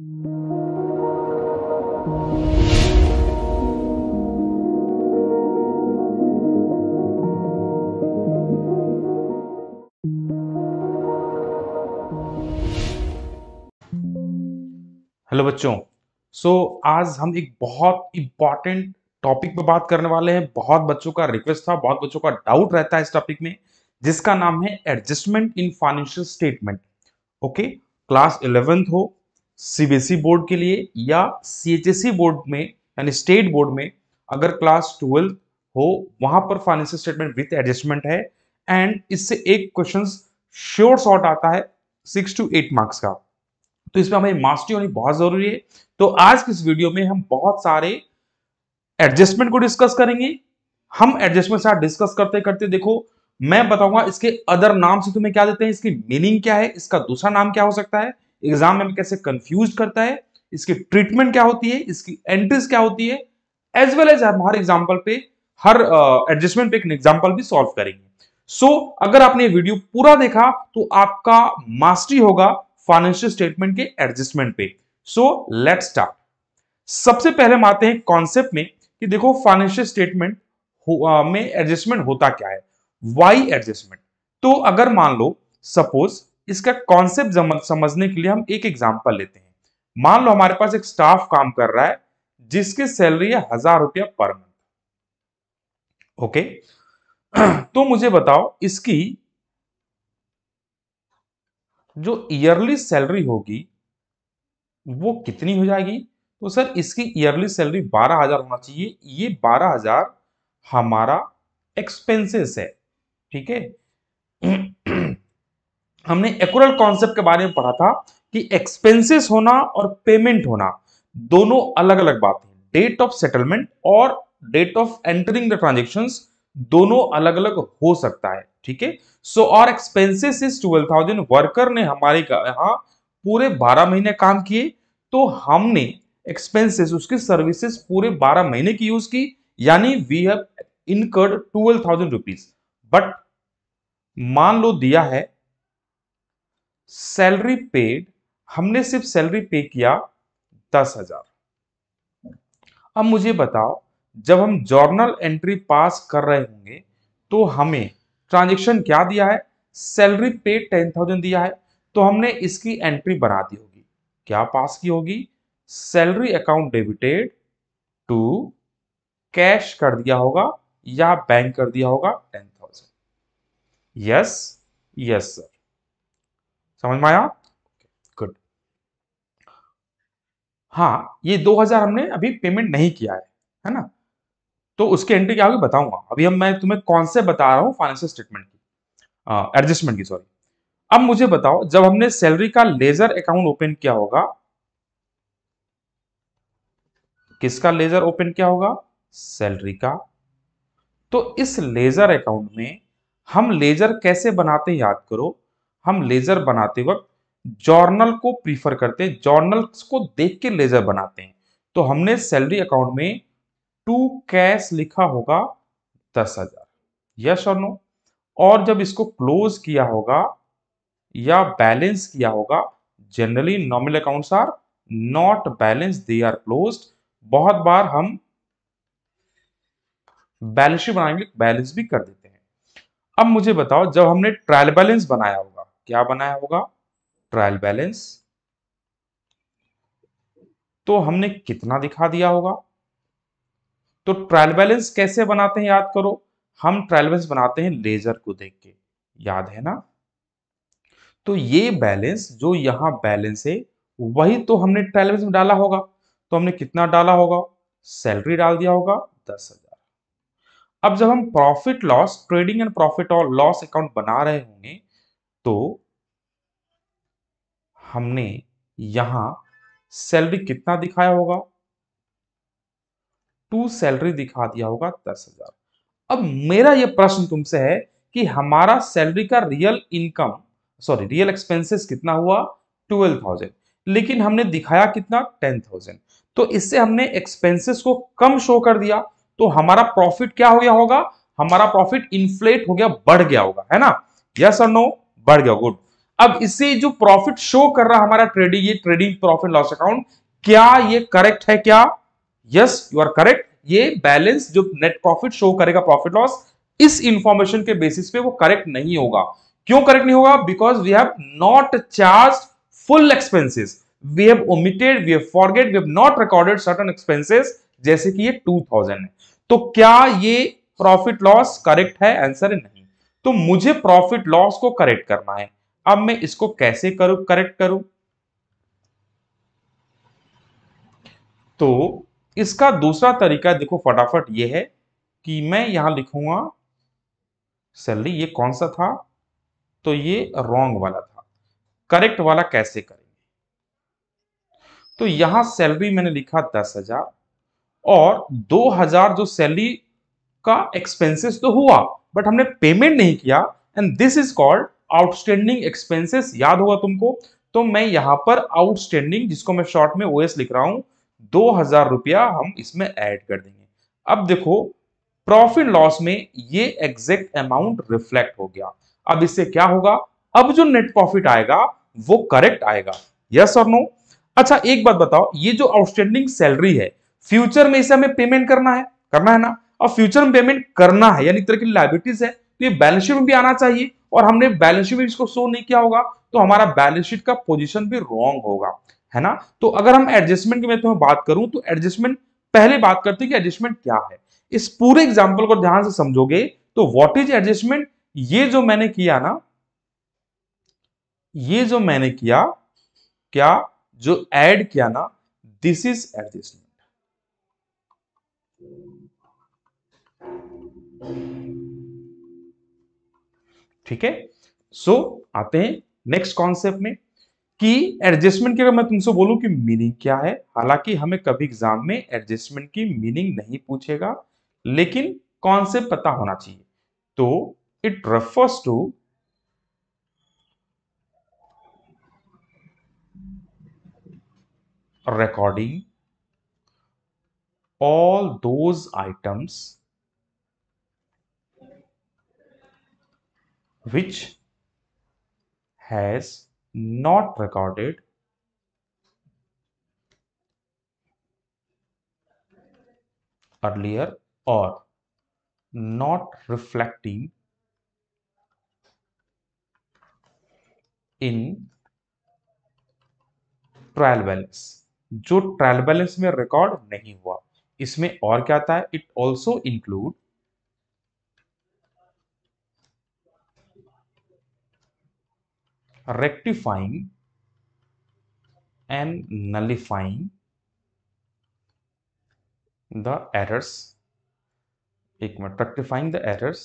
hello बच्चों सो so, आज हम एक बहुत इंपॉर्टेंट टॉपिक पर बात करने वाले हैं बहुत बच्चों का रिक्वेस्ट था बहुत बच्चों का डाउट रहता है इस टॉपिक में जिसका नाम है adjustment in financial statement okay class eleventh हो सीबीएसई बोर्ड e के लिए या सीएचएसई बोर्ड e में यानी स्टेट बोर्ड में अगर क्लास ट्वेल्थ हो वहां पर फाइनेंशियल स्टेटमेंट विथ एडजस्टमेंट है एंड इससे एक क्वेश्चन श्योर शॉर्ट आता है सिक्स टू एट मार्क्स का तो इसमें हमें मास्टरी होनी बहुत जरूरी है तो आज की इस वीडियो में हम बहुत सारे एडजस्टमेंट को डिस्कस करेंगे हम एडजस्टमेंट साथ डिस्कस करते करते देखो मैं बताऊंगा इसके अदर नाम से तुम्हें क्या देते हैं इसकी मीनिंग क्या है इसका दूसरा नाम क्या हो सकता है एग्जाम में कैसे कंफ्यूज करता है इसकी ट्रीटमेंट क्या होती है इसकी एंट्रीज क्या होती है एज वेल एज हम हर एग्जाम्पल पे हर एडजस्टमेंट uh, पे एक एग्जाम्पल भी सॉल्व करेंगे सो so, अगर आपने ये वीडियो पूरा देखा तो आपका मास्टरी होगा फाइनेंशियल स्टेटमेंट के एडजस्टमेंट पे सो लेट स्टार्ट सबसे पहले हम आते हैं कॉन्सेप्ट में कि देखो फाइनेंशियल स्टेटमेंट हो, में एडजस्टमेंट होता क्या है वाई एडजस्टमेंट तो अगर मान लो सपोज इसका कॉन्सेप्ट समझने के लिए हम एक एग्जाम्पल लेते हैं मान लो हमारे पास एक स्टाफ काम कर रहा है जिसकी सैलरी है हजार रुपया पर मंथ ओके तो मुझे बताओ इसकी जो ईयरली सैलरी होगी वो कितनी हो जाएगी तो सर इसकी ईयरली सैलरी बारह हजार होना चाहिए ये बारह हजार हमारा एक्सपेंसेस है ठीक है हमने एकुरल कॉन्सेप्ट के बारे में पढ़ा था कि एक्सपेंसेस होना और पेमेंट होना दोनों अलग अलग बात है डेट ऑफ सेटलमेंट और date of entering the transaction दोनों अलग अलग हो सकता है ठीक है सो और expenses is twelve thousand worker ने हमारे यहां पूरे बारह महीने काम किए तो हमने एक्सपेंसेस उसकी सर्विसेज पूरे बारह महीने की यूज की यानी we have incurred twelve thousand rupees but मान लो दिया है सैलरी पेड हमने सिर्फ सैलरी पे किया दस हजार अब मुझे बताओ जब हम जर्नल एंट्री पास कर रहे होंगे तो हमें ट्रांजेक्शन क्या दिया है सैलरी पे टेन थाउजेंड दिया है तो हमने इसकी एंट्री बना दी होगी क्या पास की होगी salary account debited to cash कर दिया होगा या बैंक कर दिया होगा ten thousand yes yes sir समझ में आया गुड हाँ ये 2000 हमने अभी पेमेंट नहीं किया है है ना तो उसकी एंट्री क्या होगी बताऊंगा अभी हम मैं तुम्हें से बता रहा हूँ फाइनेंशियल स्टेटमेंट की एडजस्टमेंट की सॉरी अब मुझे बताओ जब हमने सैलरी का लेजर अकाउंट ओपन किया होगा किसका लेजर ओपन किया होगा सैलरी का तो इस लेजर अकाउंट में हम लेजर कैसे बनाते याद करो हम लेज़र बनाते वक्त जॉर्नल को प्रीफर करते हैं जॉर्नल को देख के लेज़र बनाते हैं तो हमने सैलरी अकाउंट में टू कैश लिखा होगा दस हजार यश और नो और जब इसको क्लोज किया होगा या बैलेंस किया होगा generally normal accounts are not balance they are close बहुत बार हम बैलेंस ही बनाएंगे बैलेंस भी कर देते हैं अब मुझे बताओ जब हमने ट्रायल बैलेंस बनाया होगा क्या बनाया होगा ट्रायल बैलेंस तो हमने कितना दिखा दिया होगा तो ट्रायल बैलेंस कैसे बनाते हैं याद करो हम ट्रायल बैलेंस बनाते हैं लेजर को देख के याद है ना तो ये बैलेंस जो यहां बैलेंस है वही तो हमने ट्रायल बैलेंस में डाला होगा तो हमने कितना डाला होगा सैलरी डाल दिया होगा दस हजार अब जब हम profit loss trading and profit और लॉस अकाउंट बना रहे होंगे तो हमने यहां सैलरी कितना दिखाया होगा टू सैलरी दिखा दिया होगा दस हजार अब मेरा यह प्रश्न तुमसे है कि हमारा सैलरी का real income sorry real expenses कितना हुआ ट्वेल्व थाउजेंड लेकिन हमने दिखाया कितना टेन थाउजेंड तो इससे हमने एक्सपेंसेस को कम शो कर दिया तो हमारा प्रॉफिट क्या हो गया होगा हमारा प्रॉफिट इन्फ्लेट हो गया बढ़ गया होगा है ना यस और नो बढ़ गया गुड अब इससे जो प्रॉफिट शो कर रहा हमारा ट्रेडिंग ये ट्रेडिंग प्रॉफिट लॉस अकाउंट क्या ये करेक्ट है क्या यस यू आर करेक्ट ये बैलेंस जो नेट प्रॉफिट शो करेगा प्रॉफिट लॉस इस इंफॉर्मेशन के बेसिस पे वो करेक्ट नहीं होगा क्यों करेक्ट नहीं होगा because we have not charge full expenses we have omitted we have forget we have not recorded certain expenses जैसे कि ये 2000 है तो क्या ये प्रॉफिट लॉस करेक्ट है आंसर नहीं तो मुझे प्रॉफिट लॉस को करेक्ट करना है अब मैं इसको कैसे करूं करेक्ट करूं तो इसका दूसरा तरीका देखो फटाफट ये है कि मैं यहां लिखूंगा सैलरी ये कौन सा था तो ये रॉन्ग वाला था करेक्ट वाला कैसे करेंगे तो यहां सैलरी मैंने लिखा दस हजार और दो हजार जो सैलरी का एक्सपेंसेस तो हुआ बट हमने पेमेंट नहीं किया and this is called outstanding expenses याद होगा तुमको तो मैं यहां पर आउटस्टैंडिंग जिसको मैं शॉर्ट में ओएस लिख रहा हूं दो हजार रुपया हम इसमें ऐड कर देंगे अब देखो प्रॉफिट लॉस में ये एग्जैक्ट अमाउंट रिफ्लेक्ट हो गया अब इससे क्या होगा अब जो नेट प्रॉफिट आएगा वो करेक्ट आएगा यस और नो अच्छा एक बात बताओ ये जो आउटस्टैंडिंग सैलरी है फ्यूचर में इसे हमें पेमेंट करना है करना है ना और फ्यूचर में पेमेंट करना है यानी तरह की लाइबिलिटीज है तो ये बैलेंस शीट में भी आना चाहिए और हमने बैलेंस शीट में इसको शो नहीं किया होगा तो हमारा बैलेंस शीट का पोजिशन भी रॉन्ग होगा है ना तो अगर हम एडजस्टमेंट की तो बात करूं तो एडजस्टमेंट पहले बात करते हैं कि एडजस्टमेंट क्या है इस पूरे एग्जाम्पल को ध्यान से समझोगे तो वॉट इज एडजस्टमेंट ये जो मैंने किया ना ये जो मैंने किया क्या जो ऐड किया ना दिस इज एडजस्टमेंट ठीक है सो आते हैं नेक्स्ट कॉन्सेप्ट में कि एडजस्टमेंट की अगर मैं तुमसे बोलूं कि मीनिंग क्या है हालांकि हमें कभी एग्जाम में एडजस्टमेंट की मीनिंग नहीं पूछेगा लेकिन कॉन्सेप्ट पता होना चाहिए तो it refers to recording all those items which has not recorded earlier or not reflecting in trial balance जो ट्रायल बैलेंस में रिकॉर्ड नहीं हुआ इसमें और क्या आता है it also include rectifying and nullifying the errors एक मिनट rectifying the errors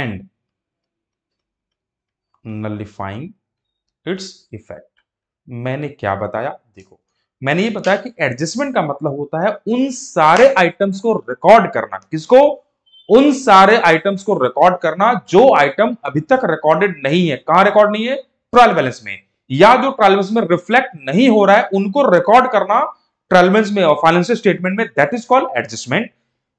and nullifying its effect मैंने क्या बताया देखो मैंने ये बताया कि एडजस्टमेंट का मतलब होता है उन सारे आइटम्स को रिकॉर्ड करना किसको उन सारे आइटम्स को रिकॉर्ड करना जो आइटम अभी तक रिकॉर्डेड नहीं है कहां रिकॉर्ड नहीं है ट्रायल बैलेंस में या जो ट्रायल बैलेंस में रिफ्लेक्ट नहीं हो रहा है उनको रिकॉर्ड करना ट्रायल बैलेंस में और फाइनेंशियल स्टेटमेंट में दैट इज कॉल्ड एडजस्टमेंट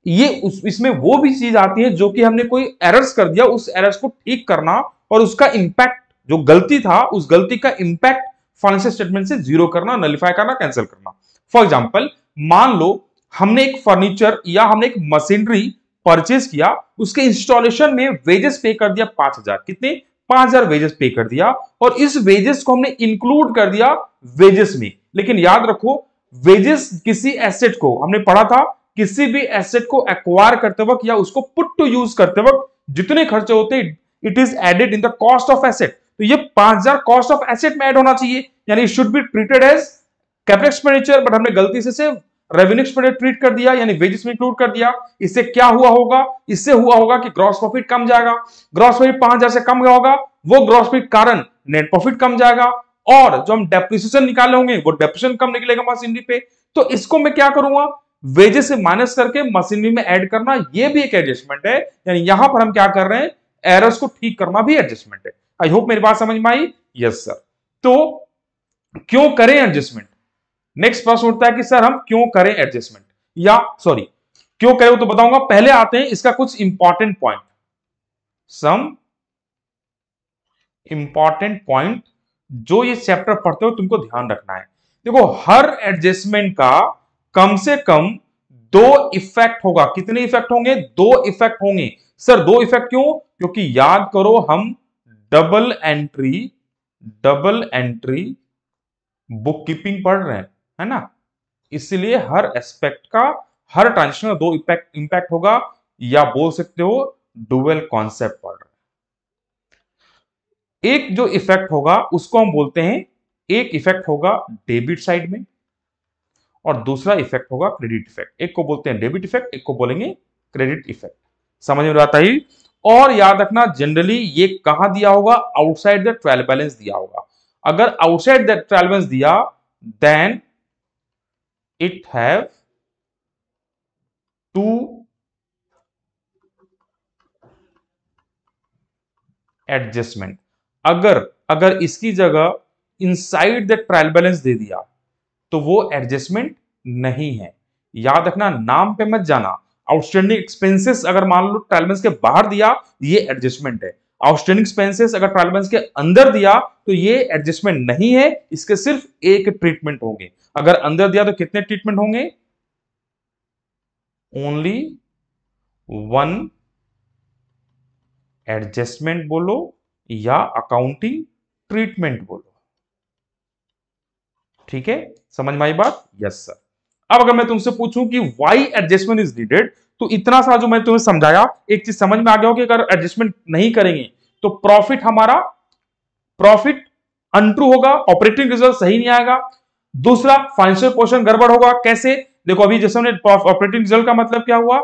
ये उस इसमें वो भी चीज आती है जो कि हमने कोई एरर्स कर दिया उस एरर्स को ठीक करना और उसका इंपैक्ट जो गलती था उस गलती का इंपैक्ट फाइनेंशियल स्टेटमेंट से जीरो करना नलिफाई करना कैंसिल करना फॉर एग्जाम्पल मान लो हमने एक फर्नीचर या हमने एक मशीनरी परचेज किया उसके इंस्टॉलेशन में वेजेस पे कर दिया पांच हजार कितने पांच हजार वेजेस पे कर दिया और इस वेजेस को हमने इंक्लूड कर दिया वेजेस में लेकिन याद रखो वेजेस किसी एसेट को हमने पढ़ा था किसी भी एसेट को एक्वायर करते वक्त या उसको पुट टू यूज करते वक्त जितने खर्चे होते it is added in the cost of asset तो ये पांच हजार कॉस्ट ऑफ एसेट में एड होना चाहिए यानी should be treated as capital expenditure but हमने गलती से रेवेन्यू एक्सपेंडेड ट्रीट कर दिया यानी वेजेस में इंक्लूड कर दिया इससे क्या हुआ होगा इससे हुआ होगा कि ग्रॉस प्रॉफिट कम जाएगा ग्रॉस प्रॉफिट पांच हजार से कम होगा वो ग्रॉस प्रॉफिट कारण नेट प्रॉफिट कम जाएगा और जो हम डेप्रिसिएशन निकाले होंगे वो डेप्रिसिएशन कम निकलेगा मशीनरी पे तो इसको मैं क्या करूंगा वेजेस से माइनस करके मशीनरी में ऐड करना ये भी एक एडजस्टमेंट है यानी यहां पर हम क्या कर रहे हैं एरर्स को ठीक करना भी एडजस्टमेंट है आई होप मेरी बात समझ में आई यस सर तो क्यों करें एडजस्टमेंट नेक्स्ट प्रश्न उठता है कि सर हम क्यों करें एडजस्टमेंट या सॉरी क्यों करें वो तो बताऊंगा पहले आते हैं इसका कुछ important point some important point जो ये चैप्टर पढ़ते हो तुमको ध्यान रखना है देखो हर एडजस्टमेंट का कम से कम दो इफेक्ट होगा कितने इफेक्ट होंगे दो इफेक्ट होंगे सर दो इफेक्ट क्यों क्योंकि याद करो हम double entry double entry bookkeeping पढ़ रहे हैं है ना इसलिए हर एस्पेक्ट का हर ट्रांजिशन का दो इम्पैक्ट इंपैक्ट होगा या बोल सकते हो डुअल कॉन्सेप्ट पढ़ एक जो इफेक्ट होगा उसको हम बोलते हैं एक इफेक्ट होगा डेबिट साइड में और दूसरा इफेक्ट होगा क्रेडिट इफेक्ट एक को बोलते हैं डेबिट इफेक्ट एक को बोलेंगे क्रेडिट इफेक्ट समझ में आता ही और याद रखना जनरली ये कहा दिया होगा आउटसाइड द ट्रायल बैलेंस दिया होगा अगर आउटसाइड द ट्रायल बैलेंस दिया then it have two adjustment अगर अगर इसकी जगह इनसाइड द ट्रायल बैलेंस दे दिया तो वो एडजस्टमेंट नहीं है याद रखना नाम पे मत जाना आउटस्टैंडिंग एक्सपेंसेस अगर मान लो ट्रायल बैलेंस के बाहर दिया ये एडजस्टमेंट है आउटस्टैंडिंग एक्सपेंसेस अगर ट्रायल बैलेंस के अंदर दिया तो ये एडजस्टमेंट नहीं है इसके सिर्फ एक ट्रीटमेंट होंगे अगर अंदर दिया तो कितने ट्रीटमेंट होंगे ओनली वन एडजस्टमेंट बोलो या अकाउंटिंग ट्रीटमेंट बोलो ठीक है समझ में आई बात यस सर अब अगर मैं तुमसे पूछूं कि वाई एडजस्टमेंट इज नीडेड तो इतना सा जो मैं तुम्हें समझाया एक चीज समझ में आ गया हो कि अगर एडजस्टमेंट नहीं करेंगे तो प्रॉफिट हमारा प्रॉफिट अनट्रू होगा ऑपरेटिंग रिजल्ट सही नहीं आएगा दूसरा फाइनेंशियल पोर्शन गड़बड़ होगा कैसे देखो अभी जैसे हमने ऑपरेटिंग रिजल्ट का मतलब क्या हुआ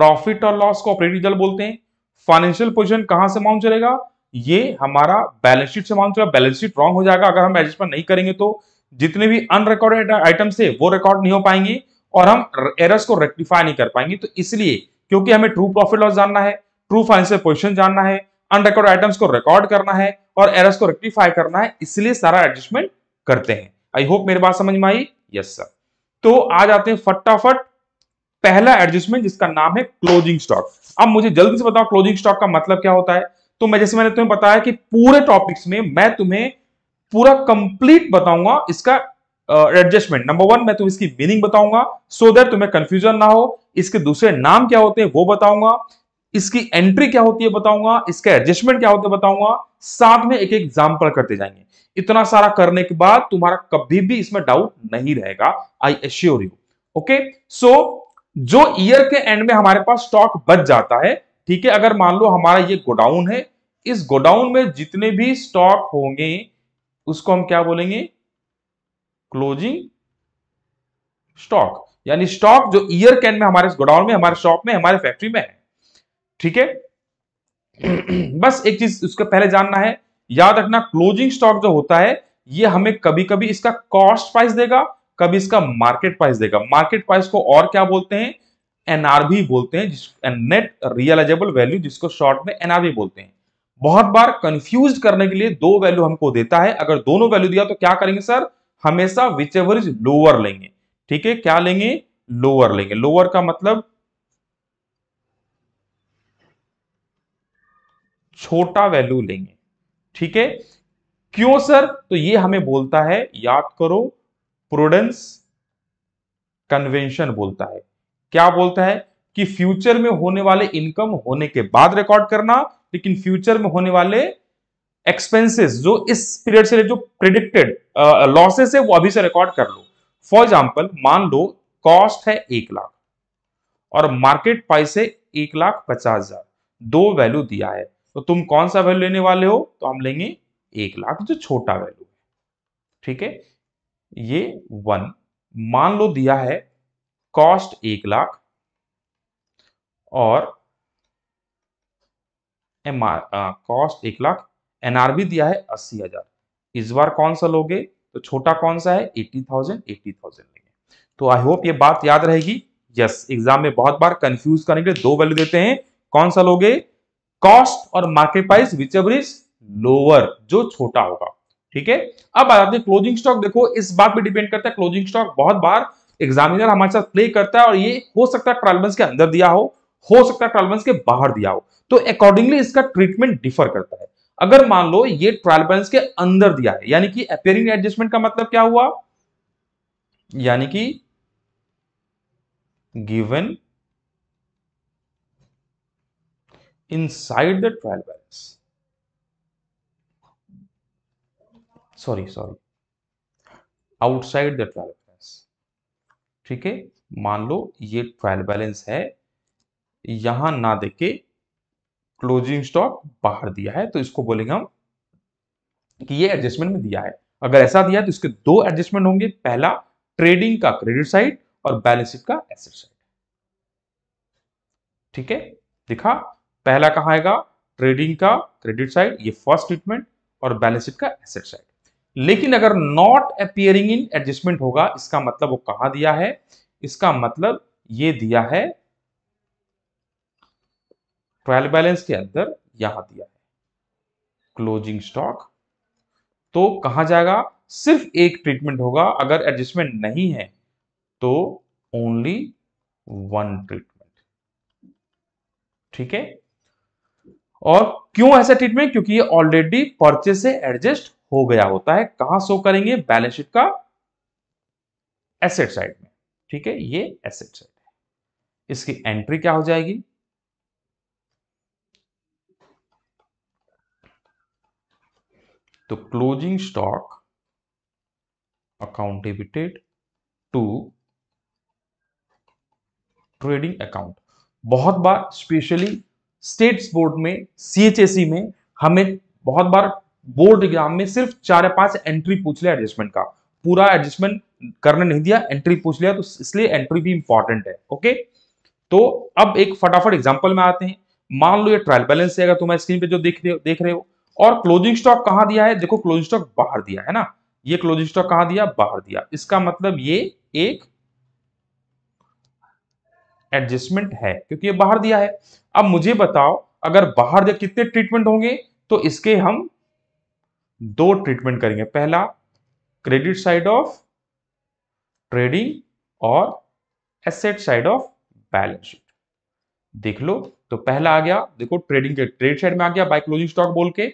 प्रॉफिट और लॉस को ऑपरेटिंग रिजल्ट बोलते हैं फाइनेंशियल पोजिशन कहां से माउंट चलेगा ये हमारा बैलेंस शीट से माउंट चलेगा बैलेंस शीट रॉन्ग हो जाएगा अगर हम एडजस्टमेंट नहीं करेंगे तो जितने भी अनरिकॉर्डेड आइटम्स थे वो रिकॉर्ड नहीं हो पाएंगे और हम एरर्स को रेक्टिफाई नहीं कर पाएंगे तो इसलिए क्योंकि हमें ट्रू प्रॉफिट लॉस जानना है ट्रू फाइनेंशियल पोजिशन जानना है अनरिकॉर्ड आइटम्स को रिकॉर्ड करना है और एरर्स को रेक्टिफाई करना है इसलिए सारा एडजस्टमेंट करते हैं आई होप मेरी बात समझ में आई यस सर तो आ जाते हैं फटाफट पहला एडजस्टमेंट जिसका नाम है क्लोजिंग स्टॉक अब मुझे जल्दी से बताओ क्लोजिंग स्टॉक का मतलब क्या होता है तो मैं जैसे मैंने तुम्हें बताया कि पूरे टॉपिक्स में मैं तुम्हें पूरा कंप्लीट बताऊंगा इसका एडजस्टमेंट नंबर वन मैं तुम इसकी मीनिंग बताऊंगा सो देट तुम्हें कंफ्यूजन ना हो इसके दूसरे नाम क्या होते हैं वो बताऊंगा इसकी एंट्री क्या होती है बताऊंगा इसका एडजस्टमेंट क्या होता है बताऊंगा साथ में एक एग्जाम्पल करते जाएंगे इतना सारा करने के बाद तुम्हारा कभी भी इसमें डाउट नहीं रहेगा I assure you okay so जो ईयर के एंड में हमारे पास स्टॉक बच जाता है ठीक है अगर मान लो हमारा ये गोडाउन है इस गोडाउन में जितने भी स्टॉक होंगे उसको हम क्या बोलेंगे क्लोजिंग स्टॉक यानी स्टॉक जो ईयर कैन में हमारे गोडाउन में हमारे शॉप में हमारे फैक्ट्री में है ठीक है बस एक चीज उसका पहले जानना है याद रखना क्लोजिंग स्टॉक जो होता है ये हमें कभी कभी इसका कॉस्ट प्राइस देगा कभी इसका मार्केट प्राइस देगा मार्केट प्राइस को और क्या बोलते हैं एनआरबी बोलते हैं नेट रियलाइजेबल वैल्यू जिसको शॉर्ट में एनआरबी बोलते हैं बहुत बार कंफ्यूज करने के लिए दो वैल्यू हमको देता है अगर दोनों वैल्यू दिया तो क्या करेंगे सर हमेशा विच एवर इज लोअर लेंगे ठीक है क्या लेंगे लोअर लेंगे लोअर का मतलब छोटा वैल्यू लेंगे ठीक है क्यों सर तो ये हमें बोलता है याद करो प्रोडेंस कन्वेंशन बोलता है क्या बोलता है कि फ्यूचर में होने वाले इनकम होने के बाद रिकॉर्ड करना लेकिन फ्यूचर में होने वाले एक्सपेंसेस जो इस पीरियड से जो प्रिडिक्टेड लॉसेस है वो अभी से रिकॉर्ड कर लो फॉर एग्जाम्पल मान लो कॉस्ट है एक लाख और मार्केट प्राइस है एक लाख पचास हजार दो वैल्यू दिया है तो तुम कौन सा वैल्यू लेने वाले हो तो हम लेंगे एक लाख जो छोटा वैल्यू है ठीक है ये वन मान लो दिया है कॉस्ट एक लाख और कॉस्ट एक लाख एनआरबी दिया है अस्सी हजार इस बार कौन सा लोगे तो छोटा कौन सा है एट्टी थाउजेंड एट्टी थाउजेंड लेंगे तो आई होप ये बात याद रहेगी यस एग्जाम में बहुत बार कंफ्यूज करने के लिए दो वैल्यू देते हैं कौन सा लोगे कॉस्ट और market price whichever is lower जो छोटा होगा ठीक है अब आपने क्लोजिंग स्टॉक देखो इस बात पे डिपेंड करता है क्लोजिंग स्टॉक बहुत बार एग्जामिनर हमारे साथ प्ले करता है और ये हो सकता है ट्रायलमेंस के अंदर दिया हो हो सकता है ट्रायलमेंस के बाहर दिया हो तो अकॉर्डिंगली इसका ट्रीटमेंट डिफर करता है अगर मान लो ये ट्रायल बैलेंस के अंदर दिया है यानी कि अपेयरिंग एडजस्टमेंट का मतलब क्या हुआ यानी कि given inside the trial balance sorry sorry outside the trial balance ठीक है मान लो ये ट्रायल बैलेंस है यहां ना देखे क्लोजिंग स्टॉक बाहर दिया है तो इसको बोलेंगे हम कि ये एडजस्टमेंट में दिया है अगर ऐसा दिया है तो इसके दो एडजस्टमेंट होंगे पहला ट्रेडिंग का क्रेडिट साइड और बैलेंस शीट का एसेट साइड ठीक है दिखा पहला कहा आएगा ट्रेडिंग का क्रेडिट साइड ये फर्स्ट ट्रीटमेंट और बैलेंस शीट का एसेट साइड लेकिन अगर नॉट अपियरिंग इन एडजस्टमेंट होगा इसका मतलब वो कहा दिया है इसका मतलब ये दिया है ट्रायल बैलेंस के अंदर यहां दिया है क्लोजिंग स्टॉक तो कहा जाएगा सिर्फ एक ट्रीटमेंट होगा अगर एडजस्टमेंट नहीं है तो ओनली वन ट्रीटमेंट ठीक है और क्यों ऐसा ट्रीटमेंट क्योंकि ये ऑलरेडी परचेज से एडजस्ट हो गया होता है कहां शो करेंगे बैलेंस शीट का एसेट साइड में ठीक है ये एसेट साइड है इसकी एंट्री क्या हो जाएगी तो closing stock account debited to trading account बहुत बार स्पेशली स्टेट्स बोर्ड में सीएचएसई e में हमें बहुत बार बोर्ड एग्जाम में सिर्फ चार या पांच एंट्री पूछ लिया एडजस्टमेंट का पूरा एडजस्टमेंट करने नहीं दिया एंट्री पूछ लिया तो इसलिए एंट्री भी इंपॉर्टेंट है ओके तो अब एक फटाफट एग्जाम्पल में आते हैं मान लो ये ट्रायल बैलेंस है अगर तुम्हारे स्क्रीन पे जो देख रहे हो देख रहे हो और क्लोजिंग स्टॉक कहां दिया है देखो क्लोजिंग स्टॉक बाहर दिया है ना ये क्लोजिंग स्टॉक कहां दिया बाहर दिया इसका मतलब ये एक एडजस्टमेंट है क्योंकि ये बाहर दिया है अब मुझे बताओ अगर बाहर दिया कितने ट्रीटमेंट होंगे तो इसके हम दो ट्रीटमेंट करेंगे पहला क्रेडिट साइड ऑफ ट्रेडिंग और asset side of balance sheet देख लो तो पहला आ गया देखो ट्रेडिंग के ट्रेड साइड में आ गया बाय क्लोजिंग स्टॉक बोल के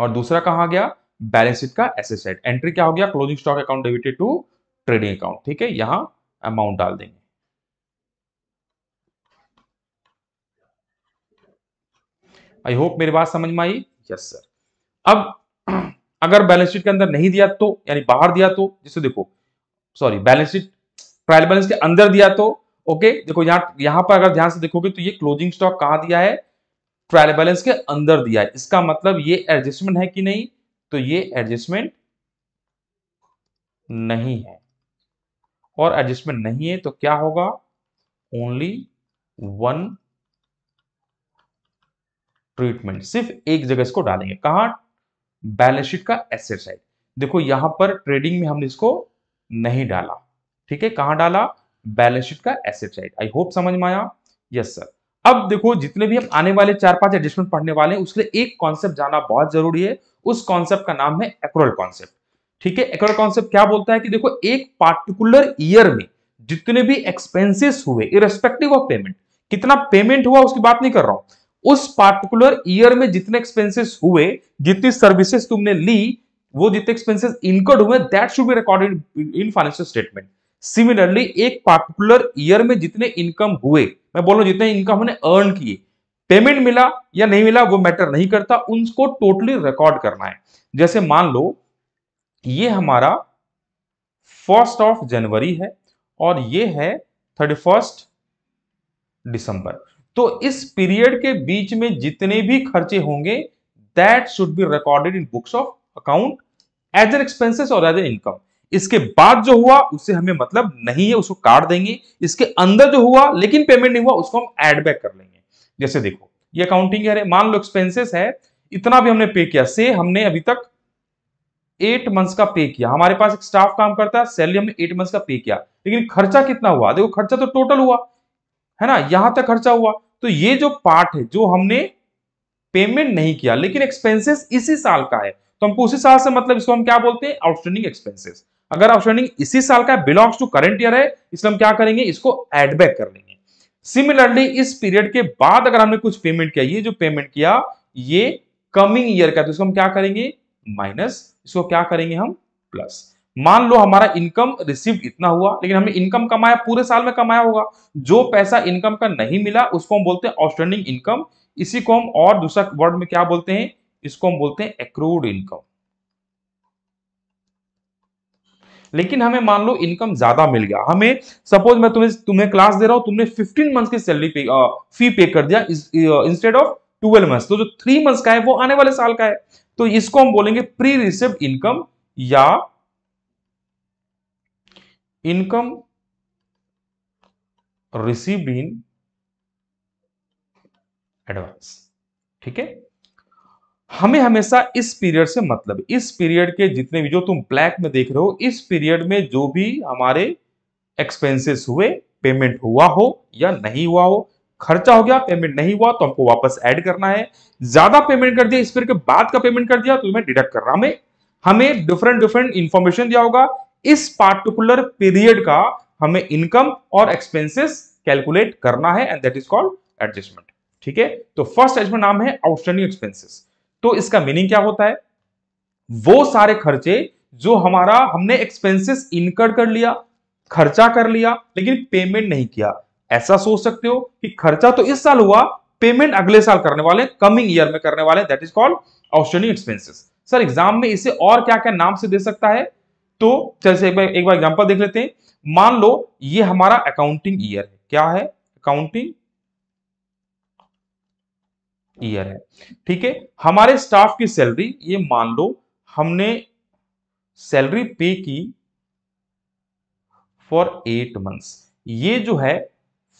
और दूसरा कहा गया बैलेंस शीट का एसेट एंट्री क्या हो गया closing stock account debited to trading account ठीक है यहां अमाउंट डाल देंगे आई होप मेरी बात समझ में आई यस सर अब अगर बैलेंस शीट के अंदर नहीं दिया तो यानी बाहर दिया तो जैसे देखो sorry balance sheet trial balance के अंदर दिया तो ओके देखो यहां यहां पर अगर ध्यान से देखोगे तो ये क्लोजिंग स्टॉक कहां दिया है ट्रायल बैलेंस के अंदर दिया है इसका मतलब ये एडजस्टमेंट है कि नहीं तो ये एडजस्टमेंट नहीं है और एडजस्टमेंट नहीं है तो क्या होगा ओनली वन ट्रीटमेंट सिर्फ एक जगह इसको डालेंगे कहा बैलेंस शीट का एसेट साइड देखो यहां पर ट्रेडिंग में हमने इसको नहीं डाला ठीक है कहां डाला बैलेंस शीट का एसेट साइड आई होप समझ में आया यस सर अब देखो जितने भी हम आने वाले चार पांच एडजस्टमेंट पढ़ने वाले हैं उसके एक कॉन्सेप्ट जाना बहुत जरूरी है उस कॉन्सेप्ट का नाम है एक्रोल कॉन्सेप्ट ठीक है एक्रोल कॉन्सेप्ट क्या बोलता है कि देखो एक पार्टिकुलर ईयर में जितने भी एक्सपेंसेस हुए इरेस्पेक्टिव ऑफ पेमेंट कितना पेमेंट हुआ उसकी बात नहीं कर रहा हूं उस पार्टिकुलर ईयर में जितने एक्सपेंसेस हुए जितनी सर्विसेज तुमने ली वो जितने एक्सपेंसेस इनकर्ड हुए that should be recorded in financial statement similarly एक पार्टिकुलर ईयर में जितने इनकम हुए मैं बोल रहा हूं जितने इनकम हमने अर्न किए पेमेंट मिला या नहीं मिला वो मैटर नहीं करता उनको टोटली रिकॉर्ड करना है जैसे मान लो ये हमारा फर्स्ट ऑफ जनवरी है और ये है थर्टी फर्स्ट दिसंबर तो इस पीरियड के बीच में जितने भी खर्चे होंगे that should be recorded in books of account as an expenses और एज एन इनकम इसके बाद जो हुआ उससे हमें मतलब नहीं है उसको काट देंगे इसके अंदर जो हुआ लेकिन पेमेंट नहीं हुआ उसको हम एड बैक कर लेंगे जैसे देखो ये अकाउंटिंग है मान लो एक्सपेंसेस है इतना भी हमने पे किया से हमने अभी तक एट मंथ्स का पे किया हमारे पास एक स्टाफ काम करता है सैलरी हमने एट मंथ्स का पे किया लेकिन खर्चा कितना हुआ देखो खर्चा तो टोटल हुआ है ना यहां तक खर्चा हुआ तो ये जो पार्ट है जो हमने पेमेंट नहीं किया लेकिन एक्सपेंसेस इसी साल का है तो हमको उसी साल से मतलब इसको हम क्या बोलते हैं आउटस्टैंडिंग एक्सपेंसेस अगर आउटस्टैंडिंग इसी साल का बिलोंग्स टू करंट ईयर है इसलिए हम क्या करेंगे इसको एडबैक कर लेंगे सिमिलरली इस पीरियड के बाद अगर हमने कुछ पेमेंट किया ये जो पेमेंट किया ये कमिंग ईयर का तो इसको हम क्या करेंगे माइनस इसको क्या करेंगे हम प्लस मान लो हमारा इनकम रिसीव इतना हुआ लेकिन हमने इनकम कमाया पूरे साल में कमाया होगा जो पैसा इनकम का नहीं मिला उसको हम बोलते हैं आउटस्टैंडिंग इनकम इसी को हम और दूसरा वर्ड में क्या बोलते हैं इसको हम बोलते हैं एक्रूड इनकम लेकिन हमें मान लो इनकम ज्यादा मिल गया हमें सपोज मैं तुम्हें तुम्हें क्लास दे रहा हूं तुमने 15 मंथ की सैलरी पे फी पे कर दिया इंस्टेड ऑफ 12 मंथ तो जो थ्री मंथ का है वो आने वाले साल का है तो इसको हम बोलेंगे प्री रिसिव इनकम या इनकम रिसीव इन एडवांस ठीक है हमें हमेशा इस पीरियड से मतलब इस पीरियड के जितने भी जो तुम ब्लैक में देख रहे हो इस पीरियड में जो भी हमारे एक्सपेंसेस हुए पेमेंट हुआ हो या नहीं हुआ हो खर्चा हो गया पेमेंट नहीं हुआ तो हमको वापस ऐड करना है ज्यादा पेमेंट कर दिया इस पीरियड के बाद का पेमेंट कर दिया तो मैं डिडक्ट कर रहा हमें हमें डिफरेंट डिफरेंट इंफॉर्मेशन दिया होगा इस पार्टिकुलर पीरियड का हमें इनकम और एक्सपेंसेस कैलकुलेट करना है and that is called adjustment ठीक है तो फर्स्ट एडजमेंट नाम है आउटस्टैंडिंग एक्सपेंसेस तो इसका मीनिंग क्या होता है वो सारे खर्चे जो हमारा हमने एक्सपेंसेस इनकर्ड कर लिया खर्चा कर लिया लेकिन पेमेंट नहीं किया ऐसा सोच सकते हो कि खर्चा तो इस साल हुआ पेमेंट अगले साल करने वाले कमिंग ईयर में करने वाले that is called outstanding expenses sir exam में इसे और क्या क्या नाम से दे सकता है तो चलिए एक बार एक बार एग्जाम्पल देख लेते हैं मान लो ये हमारा अकाउंटिंग ईयर है क्या है अकाउंटिंग ईयर है ठीक है हमारे स्टाफ की सैलरी ये मान लो हमने सैलरी पे की फॉर एट मंथ्स ये जो है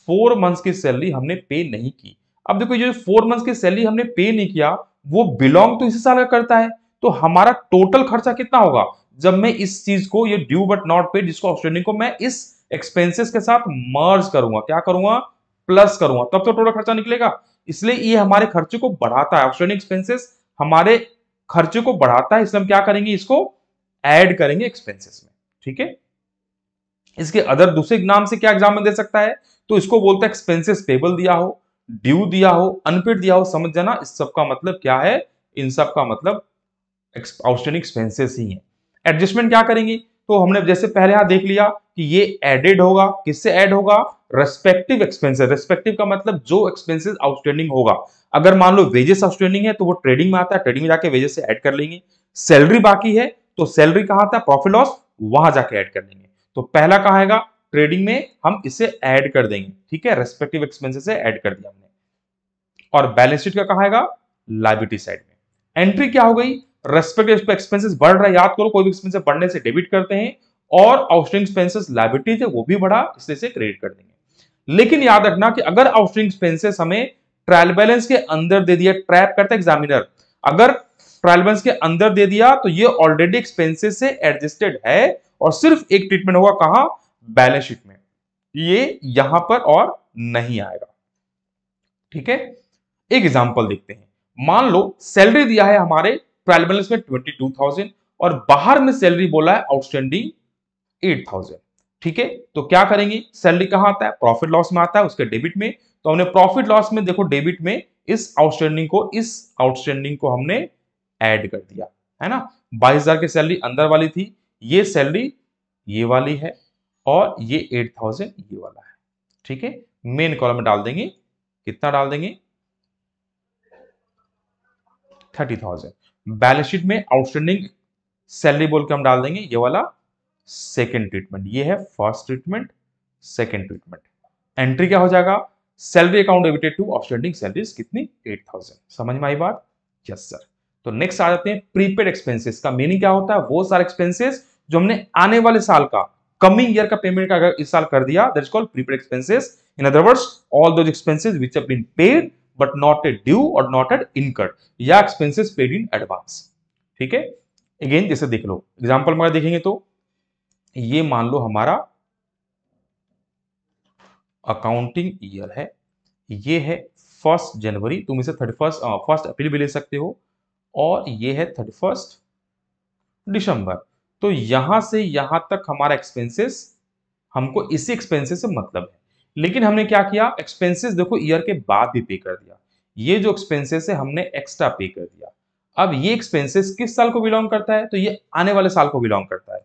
फोर मंथ्स की सैलरी हमने पे नहीं की अब देखो ये फोर मंथ्स की सैलरी हमने पे नहीं किया वो बिलोंग तो इसी साल का करता है तो हमारा टोटल खर्चा कितना होगा जब मैं इस चीज को ये ड्यू बट नॉट पे जिसको को मैं इस एक्सपेंसेस के साथ मर्ज करूंगा क्या करूंगा प्लस करूंगा तब तो टोटल खर्चा निकलेगा इसलिए ये हमारे खर्चे को बढ़ाता है ऑपरेटिंग एक्सपेंसेस हमारे खर्चे को बढ़ाता है इसलिए हम क्या करेंगे इसको ऐड करेंगे एक्सपेंसेस में ठीक है इसके अदर दूसरे नाम से क्या एग्जाम्पल दे सकता है तो इसको बोलता है एक्सपेंसेस पेबल दिया हो ड्यू दिया हो अनपेड दिया हो समझ जाना इस सब का मतलब क्या है इन सब का मतलब आउटस्टैंडिंग एक्सपेंसेस ही है एडजस्टमेंट क्या करेंगे तो हमने जैसे पहले यहां देख लिया कि ये एडेड होगा किससे एड होगा रेस्पेक्टिव एक्सपेंसिस रेस्पेक्टिव का मतलब जो एक्सपेंसिस आउटस्टैंडिंग होगा अगर मान लो वेजेस आउटस्टैंडिंग है तो वो ट्रेडिंग में आता है ट्रेडिंग में जाके वेजेस से एड कर लेंगे सैलरी बाकी है तो सैलरी कहां आता है प्रॉफिट लॉस वहां जाके एड कर लेंगे तो पहला कहा है ट्रेडिंग में हम इसे ऐड कर देंगे ठीक है रेस्पेक्टिव एक्सपेंसिस से ऐड कर दिया हमने और बैलेंस शीट का कहा आएगा लाइबिलिटी साइड में एंट्री क्या हो गई रेस्पेक्टिव एक्सपेंसिस बढ़ रहा है याद करो कोई भी एक्सपेंसिस बढ़ने से डेबिट करते हैं और आउटस्टिंग एक्सपेंसिस लाइबिलिटीज है वो भी बढ़ा इसलिए से क्रेडिट कर देंगे लेकिन याद रखना कि अगर आउटस्टिंग एक्सपेंसिस हमें ट्रायल बैलेंस के अंदर दे दिया ट्रैप करता है एग्जामिनर अगर ट्रायल बैलेंस के अंदर दे दिया तो ये ऑलरेडी एक्सपेंसिस से एडजस्टेड है और सिर्फ एक ट्रीटमेंट होगा कहा बैलेंस शीट में ये यहां पर और नहीं आएगा ठीक है एक एग्जाम्पल देखते हैं मान लो सैलरी दिया है हमारे ट्वेल्व बैलेंस में ट्वेंटी टू थाउजेंड और बाहर में सैलरी बोला है आउटस्टैंडिंग एट थाउजेंड ठीक है तो क्या करेंगे सैलरी कहाँ आता है प्रॉफिट लॉस में आता है उसके डेबिट में तो हमने प्रॉफिट लॉस में देखो डेबिट में इस आउटस्टैंडिंग को इस आउटस्टैंडिंग को हमने ऐड कर दिया है ना बाईस हजार की सैलरी अंदर वाली थी ये सैलरी ये वाली है और ये एट थाउजेंड ये वाला है ठीक है मेन कॉलम में डाल देंगे कितना डाल देंगे थर्टी थाउजेंड बैलेंस शीट में आउटस्टैंडिंग सैलरी बोल के हम डाल देंगे ये वाला सेकेंड ट्रीटमेंट ये है first treatment second treatment entry क्या हो जाएगा salary account debited to outstanding salary कितनी एट थाउजेंड समझ में आई बात यस सर तो नेक्स्ट आ जाते हैं प्रीपेड एक्सपेंसेस का मीनिंग क्या होता है वो सारे एक्सपेंसेस जो हमने आने वाले साल का कमिंग ईयर का पेमेंट का अगर इस साल कर दिया that is called prepaid expenses in other words all those expenses which have been paid but not yet due और नॉट एट इनकर्ड या एक्सपेंसिस पेड इन एडवांस ठीक है अगेन जैसे देख लो एग्जाम्पल हमारा देखेंगे तो ये मान लो हमारा अकाउंटिंग ईयर है ये है फर्स्ट जनवरी तुम इसे थर्टी फर्स्ट फर्स्ट अप्रैल भी ले सकते हो और ये है थर्टी फर्स्ट दिसंबर तो यहां से यहां तक हमारा एक्सपेंसेस हमको इसी एक्सपेंसेस से मतलब है लेकिन हमने क्या किया एक्सपेंसेस देखो ईयर के बाद भी पे कर दिया ये जो एक्सपेंसेस है हमने एक्स्ट्रा पे कर दिया अब ये एक्सपेंसेस किस साल को बिलोंग करता है तो ये आने वाले साल को बिलोंग करता है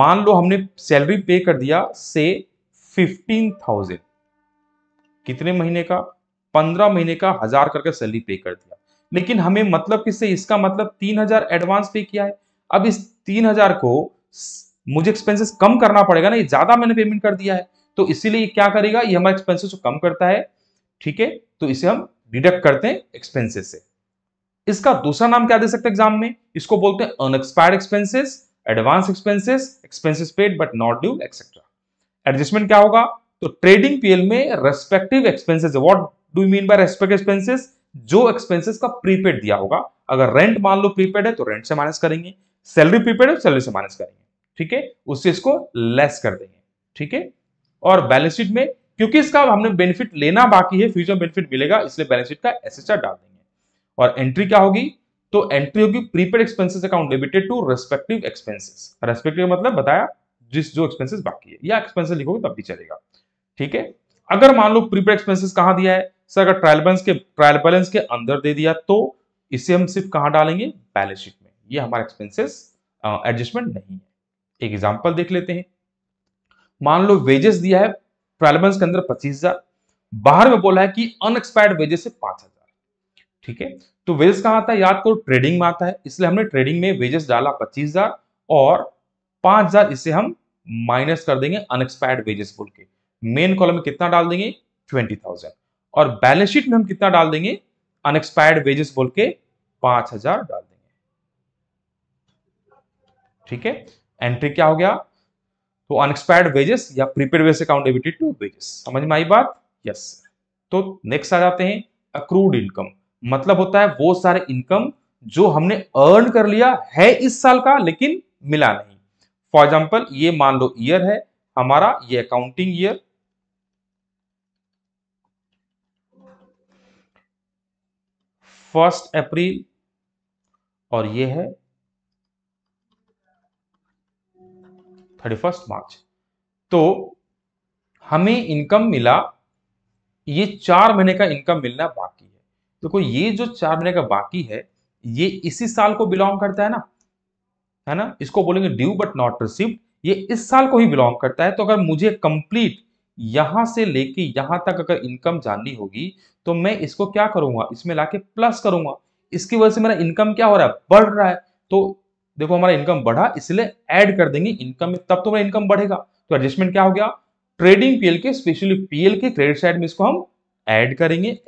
मान लो हमने सैलरी पे कर दिया से फिफ्टीन थाउजेंड कितने महीने का पंद्रह महीने का हजार करके सैलरी पे कर दिया लेकिन हमें मतलब किससे इसका मतलब तीन हजार एडवांस पे किया है अब इस तीन हजार को मुझे एक्सपेंसेस कम करना पड़ेगा ना ये ज्यादा मैंने पेमेंट कर दिया है तो इसीलिए क्या करेगा ये हमारे एक्सपेंसेस को कम करता है ठीक है तो इसे हम डिडक्ट करते हैं एक्सपेंसेस से इसका दूसरा नाम क्या दे सकते हैं एग्जाम में इसको बोलते हैं unexpired expenses advance expenses expenses paid but not due etcetera adjustment क्या होगा तो ट्रेडिंग पीएल में respective expenses what do mean by respective expenses जो एक्सपेंसेस का प्रीपेड दिया होगा अगर रेंट मान लो प्रीपेड है तो रेंट से माइनस करेंगे सैलरी प्रीपेड है सैलरी तो से माइनस करेंगे ठीक है उससे इसको लेस कर देंगे ठीक है और बैलेंस शीट में क्योंकि इसका हमने बेनिफिट लेना बाकी है फ्यूचर बेनिफिट मिलेगा इसलिए बैलेंस शीट का एस डाल देंगे और एंट्री क्या होगी तो एंट्री होगी prepaid expenses account debited to respective expenses respective मतलब बताया जिस जो एक्सपेंसिस बाकी है या एक्सपेंसिस लिखोगे तब भी चलेगा ठीक है अगर मान लो प्रीपेड एक्सपेंसिस कहाँ दिया है सर अगर ट्रायल बैलेंस के ट्रायल बैलेंस के अंदर दे दिया तो इसे हम सिर्फ कहाँ डालेंगे बैलेंस शीट में ये हमारा एक्सपेंसिस एडजस्टमेंट नहीं है एक एग्जाम्पल देख लेते हैं मान लो वेजेस दिया है ट्वेल्व के अंदर पच्चीस हजार बाहर में बोला है कि अनएक्सपायर्ड वेजेस से पांच हजार ठीक है तो वेजेस कहां आता है याद करो ट्रेडिंग में आता है इसलिए हमने ट्रेडिंग में वेजेस डाला पच्चीस हजार और पांच हजार इसे हम माइनस कर देंगे अनएक्सपायर्ड वेजेस बोल के मेन कॉलम में कितना डाल देंगे ट्वेंटी थाउजेंड और बैलेंस शीट में हम कितना डाल देंगे अनएक्सपायर्ड वेजेस बोल के पांच हजार डाल देंगे ठीक है एंट्री क्या हो गया तो अनएक्सपायर्ड वेजेस या prepaid wage account debited to wages समझ में आई बात यस तो नेक्स्ट आ जाते हैं अक्रूड इनकम मतलब होता है वो सारे इनकम जो हमने अर्न कर लिया है इस साल का लेकिन मिला नहीं फॉर एग्जाम्पल ये मान लो ईयर है हमारा ये अकाउंटिंग ईयर फर्स्ट अप्रैल और ये है थर्टी फर्स्ट मार्च तो हमें इनकम मिला ये चार महीने का इनकम मिलना बाकी है देखो तो ये जो चार महीने का बाकी है ये इसी साल को बिलोंग करता है ना है ना इसको बोलेंगे ड्यू बट नॉट रिसीव ये इस साल को ही बिलोंग करता है तो अगर मुझे कंप्लीट यहां से लेके यहां तक अगर इनकम जाननी होगी तो मैं इसको क्या करूंगा इसमें लाके प्लस करूंगा इसकी वजह से मेरा इनकम क्या हो रहा है बढ़ रहा है तो देखो हमारा इनकम बढ़ा इसलिए ऐड कर देंगे इनकम में तब तो हमारा इनकम बढ़ेगा तो एडजस्टमेंट क्या हो गया ट्रेडिंग पीएल के स्पेशली पीएल के क्रेडिट साइड में इसको हम ऐड करेंगे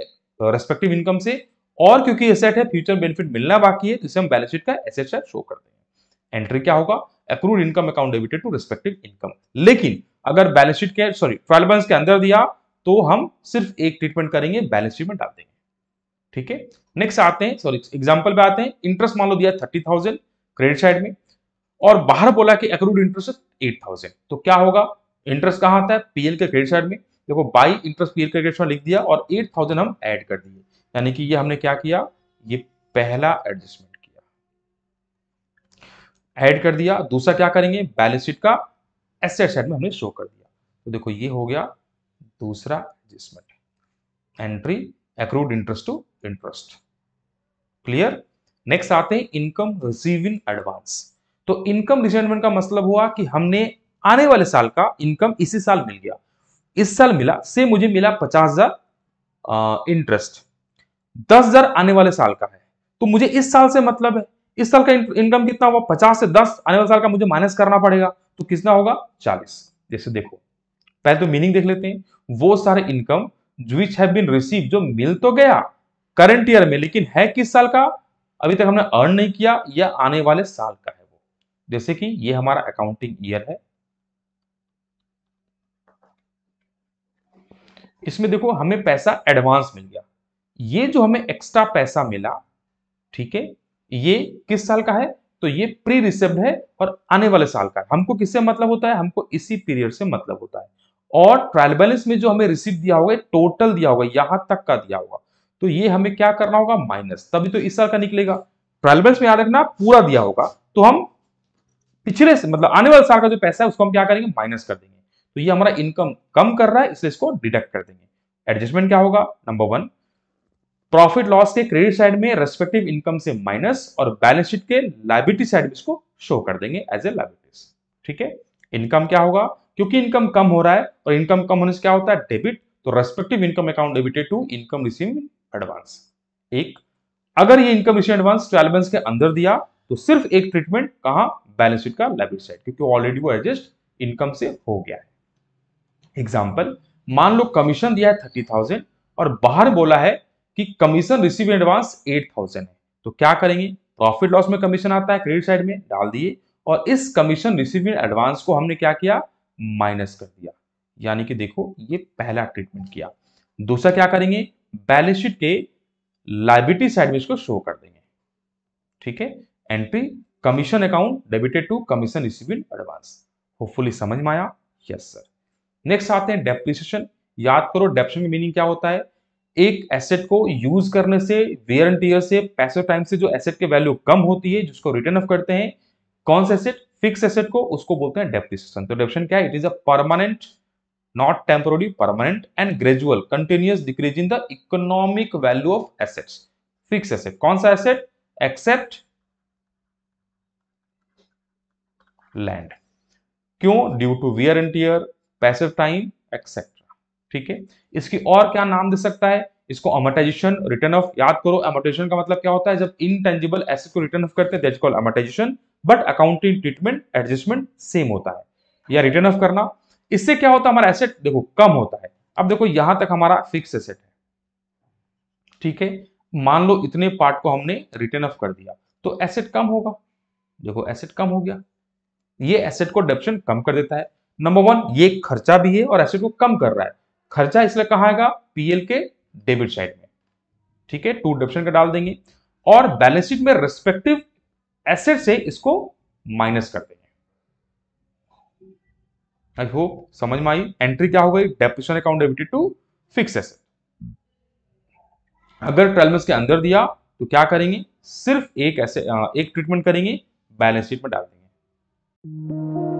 रेस्पेक्टिव इनकम से और क्योंकि एसेट है फ्यूचर बेनिफिट मिलना बाकी है तो इसे हम बैलेंस शीट का एसेट साइड शो कर देंगे एंट्री क्या होगा अप्रूव income account debited to respective income लेकिन अगर बैलेंस शीट के सॉरी ट्वेल्व मंथ के अंदर दिया तो हम सिर्फ एक ट्रीटमेंट करेंगे बैलेंस शीट में डाल देंगे ठीक है नेक्स्ट आते हैं सॉरी एग्जाम्पल पे आते हैं इंटरेस्ट मान लो दिया थर्टी थाउजेंड क्रेडिट साइड में और बाहर बोला कि अक्रूड इंटरेस्ट एट थाउजेंड तो क्या होगा इंटरेस्ट कहां आता है पीएल के क्रेडिट साइड में देखो by interest PL credit side लिख दिया और एट थाउजेंड हम ऐड कर दिए यानी कि ये हमने क्या किया ये पहला एडजस्टमेंट किया ऐड कर दिया दूसरा क्या करेंगे बैलेंस शीट का एसेट साइड में हमने शो कर दिया तो देखो ये हो गया दूसरा adjustment entry accrued interest to interest clear next आते हैं इनकम रिसीव इन एडवांस तो इनकम रिसेंटमेंट का मतलब हुआ कि हमने आने वाले साल का इनकम इसी साल मिल गया इस साल मिला से मुझे मिला पचास हजार इंटरेस्ट दस हजार आने वाले साल का है तो मुझे इस साल से मतलब है इस साल का इनकम कितना हुआ पचास से दस आने वाले साल का मुझे माइनस करना पड़ेगा तो कितना होगा चालीस जैसे देखो पहले तो मीनिंग देख लेते हैं वो सारे income which have been receive जो मिल तो गया करंट ईयर में लेकिन है किस साल का अभी तक हमने अर्न नहीं किया या आने वाले साल का है वो जैसे कि ये हमारा अकाउंटिंग ईयर है इसमें देखो हमें पैसा एडवांस मिल गया ये जो हमें एक्स्ट्रा पैसा मिला ठीक है ये किस साल का है तो ये प्री रिसिप्ड है और आने वाले साल का है हमको किससे मतलब होता है हमको इसी पीरियड से मतलब होता है और ट्रायल बैलेंस में जो हमें रिसिप्ट दिया होगा टोटल दिया होगा यहां तक का दिया होगा तो ये हमें क्या करना होगा माइनस तभी तो इस साल का निकलेगा ट्रायलबल्स में याद रखना पूरा दिया होगा तो हम पिछले से मतलब आने वाले साल का जो पैसा है उसको हम क्या करेंगे माइनस कर देंगे तो ये हमारा इनकम कम कर रहा है इसलिए इसको डिडक्ट कर देंगे एडजस्टमेंट क्या होगा नंबर वन प्रॉफिट लॉस के क्रेडिट साइड में रेस्पेक्टिव इनकम से माइनस और बैलेंस शीट के लाइबिलिटी साइड में इसको शो कर देंगे एज ए लाइबिलिटीज ठीक है इनकम क्या होगा क्योंकि इनकम कम हो रहा है और इनकम कम होने से क्या होता है डेबिट तो respective income account debited to income receive advance एक अगर ये इनकम रेशियो एडवांस ट्वेल्व मंथ के अंदर दिया तो सिर्फ एक ट्रीटमेंट कहा बैलेंस शीट का लेबिट साइड क्योंकि ऑलरेडी वो एडजस्ट इनकम से हो गया है एग्जाम्पल मान लो कमीशन दिया है थर्टी थाउजेंड और बाहर बोला है कि commission receive advance eight thousand है तो क्या करेंगे प्रॉफिट लॉस में कमीशन आता है क्रेडिट साइड में डाल दिए और इस कमीशन रिसीव एडवांस को हमने क्या किया माइनस कर दिया यानी कि देखो ये पहला ट्रीटमेंट किया दूसरा क्या करेंगे बैलेंस शीट के लाइबिलिटी साइड में इसको शो कर देंगे ठीक है entry commission account debited to commission receivable advance hopefully समझ में आया यस सर नेक्स्ट आते हैं डेप्रिसिएशन याद करो डेप्शन मीनिंग क्या होता है एक एसेट को यूज करने से वेयर एंड टीयर से पैसे टाइम से जो एसेट के वैल्यू कम होती है जिसको रिटर्न ऑफ करते हैं कौन सा एसेट फिक्स एसेट को उसको बोलते हैं डेप्रिसिएशन तो डेप्शन क्या है it is a permanent not temporary permanent and gradual continuous decrease in the economic value of assets fixed asset कौन सा asset except land क्यों due to wear and tear passive time etcetera ठीक है इसकी और क्या नाम दे सकता है इसको अमोटाइजेशन रिटर्न ऑफ याद करो अमोटाइजेशन का मतलब क्या होता है जब इनटेंजिबल एसेट को रिटर्न ऑफ करते हैं but accounting treatment adjustment same होता है या रिटर्न ऑफ करना इससे क्या होता है हमारा एसेट देखो कम होता है अब देखो यहां तक हमारा फिक्स एसेट है ठीक है मान लो इतने पार्ट को हमने रिटर्न ऑफ कर दिया तो एसेट कम होगा देखो एसेट कम हो गया ये एसेट को डेप्शन कम कर देता है नंबर वन ये खर्चा भी है और एसेट को कम कर रहा है खर्चा इसलिए कहा आएगा पीएल के डेबिट साइड में ठीक है टू डेप्शन का डाल देंगे और बैलेंस शीट में रेस्पेक्टिव एसेट से इसको माइनस कर देंगे आई होप समझ में आई एंट्री क्या हो गई depreciation account debited to fix asset अगर ट्वेल्व मंथ के अंदर दिया तो क्या करेंगे सिर्फ एक ऐसे हाँ, एक ट्रीटमेंट करेंगे बैलेंस शीट में डाल देंगे